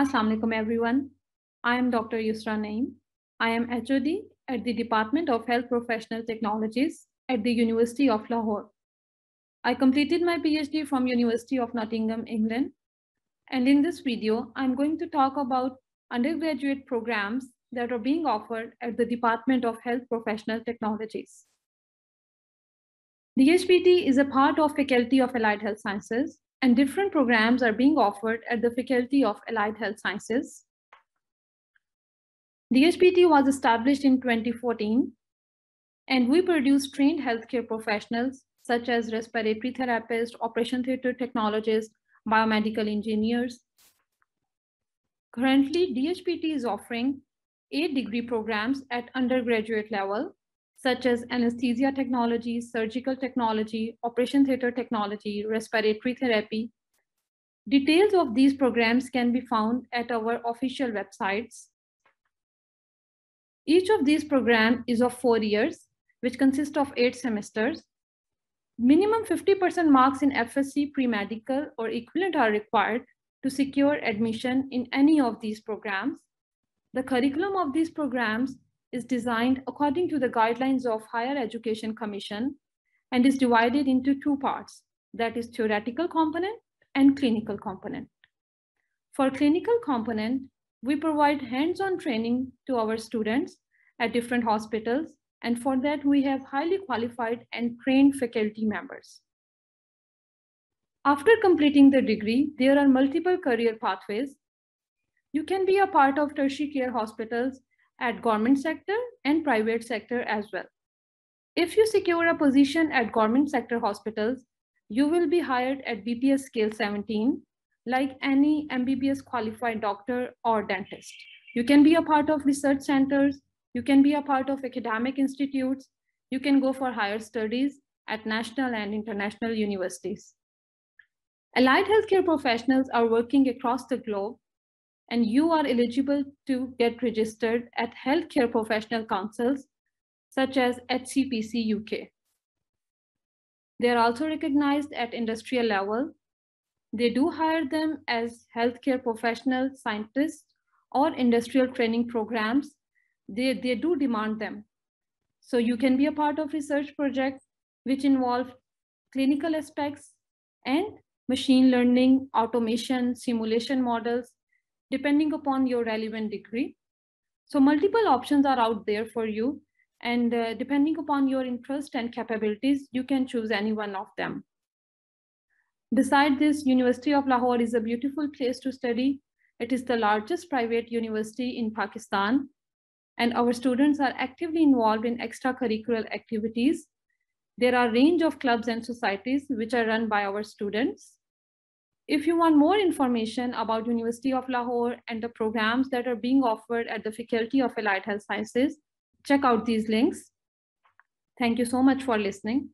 Assalamualaikum alaikum everyone. I am Dr. Yusra Naim. I am HOD at the Department of Health Professional Technologies at the University of Lahore. I completed my PhD from University of Nottingham, England. And in this video, I'm going to talk about undergraduate programs that are being offered at the Department of Health Professional Technologies. DHPT is a part of Faculty of Allied Health Sciences and different programs are being offered at the Faculty of Allied Health Sciences. DHPT was established in 2014, and we produce trained healthcare professionals such as respiratory therapists, operation theater technologists, biomedical engineers. Currently, DHPT is offering eight degree programs at undergraduate level such as anesthesia technology, surgical technology, operation theater technology, respiratory therapy. Details of these programs can be found at our official websites. Each of these programs is of four years, which consists of eight semesters. Minimum 50% marks in FSC pre-medical or equivalent are required to secure admission in any of these programs. The curriculum of these programs is designed according to the guidelines of Higher Education Commission and is divided into two parts, that is theoretical component and clinical component. For clinical component, we provide hands-on training to our students at different hospitals, and for that we have highly qualified and trained faculty members. After completing the degree, there are multiple career pathways. You can be a part of tertiary care hospitals at government sector and private sector as well. If you secure a position at government sector hospitals, you will be hired at BPS scale 17, like any MBBS qualified doctor or dentist. You can be a part of research centers, you can be a part of academic institutes, you can go for higher studies at national and international universities. Allied healthcare professionals are working across the globe and you are eligible to get registered at healthcare professional councils such as HCPC UK. They are also recognized at industrial level. They do hire them as healthcare professional scientists or industrial training programs. They, they do demand them. So you can be a part of research projects which involve clinical aspects and machine learning, automation, simulation models, depending upon your relevant degree. So multiple options are out there for you. And uh, depending upon your interest and capabilities, you can choose any one of them. Beside this, University of Lahore is a beautiful place to study. It is the largest private university in Pakistan. And our students are actively involved in extracurricular activities. There are range of clubs and societies which are run by our students. If you want more information about University of Lahore and the programs that are being offered at the Faculty of Allied Health Sciences, check out these links. Thank you so much for listening.